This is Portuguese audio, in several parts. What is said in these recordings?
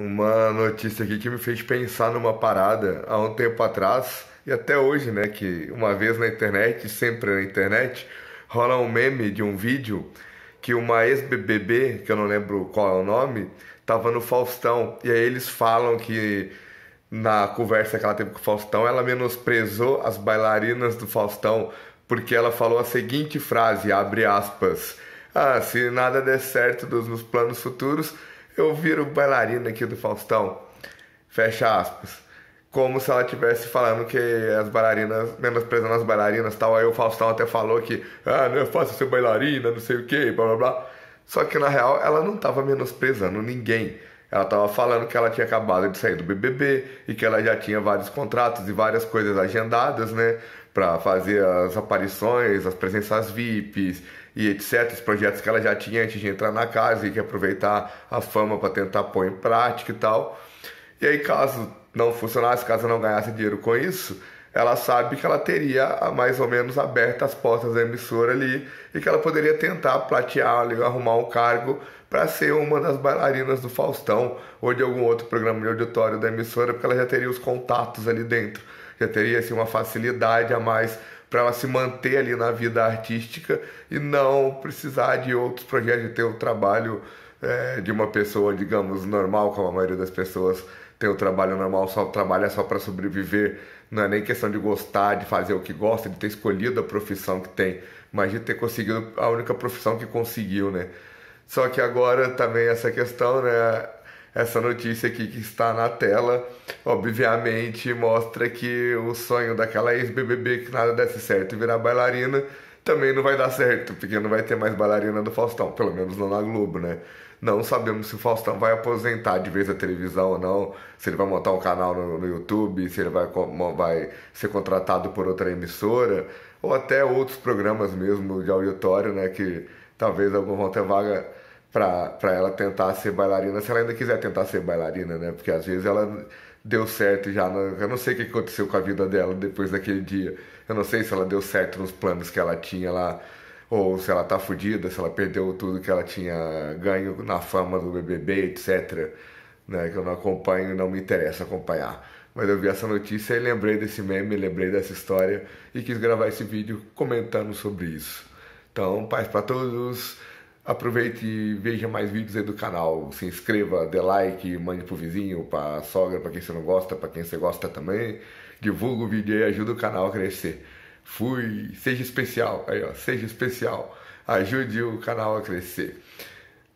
uma notícia aqui que me fez pensar numa parada há um tempo atrás e até hoje, né? Que uma vez na internet, sempre na internet, rola um meme de um vídeo que uma ex-BBB, que eu não lembro qual é o nome, tava no Faustão. E aí eles falam que na conversa que ela teve com o Faustão, ela menosprezou as bailarinas do Faustão porque ela falou a seguinte frase, abre aspas, ah, se nada der certo dos meus planos futuros, eu viro bailarina aqui do Faustão. Fecha aspas. Como se ela tivesse falando que as bailarinas, menosprezando as bailarinas tal. Aí o Faustão até falou que, ah, não é fácil ser bailarina, não sei o que, blá blá blá. Só que na real ela não estava menosprezando ninguém. Ela estava falando que ela tinha acabado de sair do BBB e que ela já tinha vários contratos e várias coisas agendadas, né? para fazer as aparições, as presenças VIPs e etc. Os projetos que ela já tinha antes de entrar na casa e que aproveitar a fama para tentar pôr em prática e tal. E aí, caso não funcionasse, caso não ganhasse dinheiro com isso, ela sabe que ela teria mais ou menos aberto as portas da emissora ali e que ela poderia tentar platear, arrumar um cargo para ser uma das bailarinas do Faustão ou de algum outro programa de auditório da emissora, porque ela já teria os contatos ali dentro já teria assim, uma facilidade a mais para ela se manter ali na vida artística e não precisar de outros projetos, de ter o trabalho é, de uma pessoa, digamos, normal, como a maioria das pessoas tem o trabalho normal, só trabalha só para sobreviver. Não é nem questão de gostar, de fazer o que gosta, de ter escolhido a profissão que tem, mas de ter conseguido a única profissão que conseguiu, né? Só que agora também essa questão, né? essa notícia aqui que está na tela, obviamente mostra que o sonho daquela ex-BBB que nada desse certo e virar bailarina também não vai dar certo, porque não vai ter mais bailarina do Faustão, pelo menos não na Globo, né? Não sabemos se o Faustão vai aposentar de vez a televisão ou não, se ele vai montar um canal no, no YouTube, se ele vai, vai ser contratado por outra emissora, ou até outros programas mesmo de auditório, né? Que talvez algum vão ter vaga para ela tentar ser bailarina, se ela ainda quiser tentar ser bailarina, né? Porque às vezes ela deu certo já. eu não sei o que aconteceu com a vida dela depois daquele dia. Eu não sei se ela deu certo nos planos que ela tinha lá, ou se ela tá fodida, se ela perdeu tudo que ela tinha ganho na fama do BBB, etc. Né? Que eu não acompanho, não me interessa acompanhar. Mas eu vi essa notícia e lembrei desse meme, lembrei dessa história e quis gravar esse vídeo comentando sobre isso. Então, paz para todos. Aproveite e veja mais vídeos aí do canal. Se inscreva, dê like, mande pro vizinho, pra sogra, pra quem você não gosta, pra quem você gosta também. Divulga o vídeo aí, ajuda o canal a crescer. Fui, seja especial, aí ó, seja especial. Ajude o canal a crescer.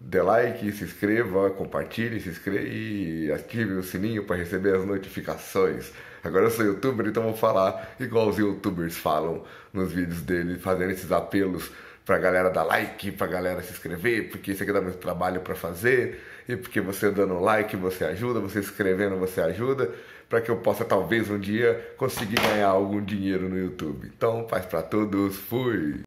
Dê like, se inscreva, compartilhe, se inscreva e ative o sininho para receber as notificações. Agora eu sou youtuber, então vou falar igual os youtubers falam nos vídeos dele, fazendo esses apelos para a galera dar like, para a galera se inscrever, porque isso aqui dá muito trabalho para fazer, e porque você dando like você ajuda, você escrevendo você ajuda, para que eu possa talvez um dia conseguir ganhar algum dinheiro no YouTube. Então, paz para todos, fui!